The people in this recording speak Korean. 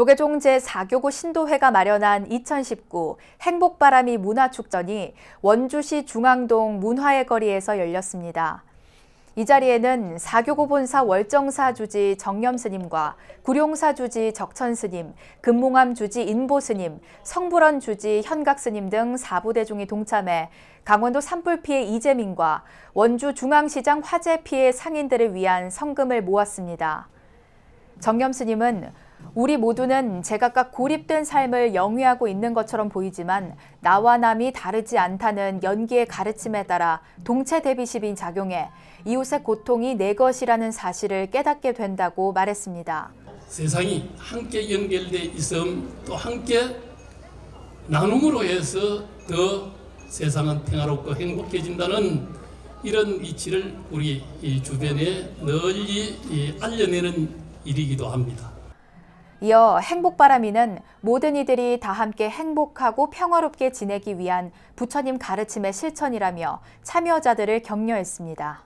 조계종 제4교구 신도회가 마련한 2019 행복바람이 문화축전이 원주시 중앙동 문화의 거리에서 열렸습니다. 이 자리에는 4교구 본사 월정사 주지 정념스님과 구룡사 주지 적천스님, 금몽암 주지 인보스님, 성불원 주지 현각스님 등 4부대중이 동참해 강원도 산불 피해 이재민과 원주 중앙시장 화재 피해 상인들을 위한 성금을 모았습니다. 정념스님은 우리 모두는 제각각 고립된 삶을 영위하고 있는 것처럼 보이지만 나와 남이 다르지 않다는 연기의 가르침에 따라 동체 대비십인 작용해 이웃의 고통이 내 것이라는 사실을 깨닫게 된다고 말했습니다. 세상이 함께 연결돼 있음 또 함께 나눔으로 해서 더 세상은 평화롭고 행복해진다는 이런 이치를 우리 주변에 널리 알려내는 일이기도 합니다. 이어 행복바람이는 모든 이들이 다 함께 행복하고 평화롭게 지내기 위한 부처님 가르침의 실천이라며 참여자들을 격려했습니다.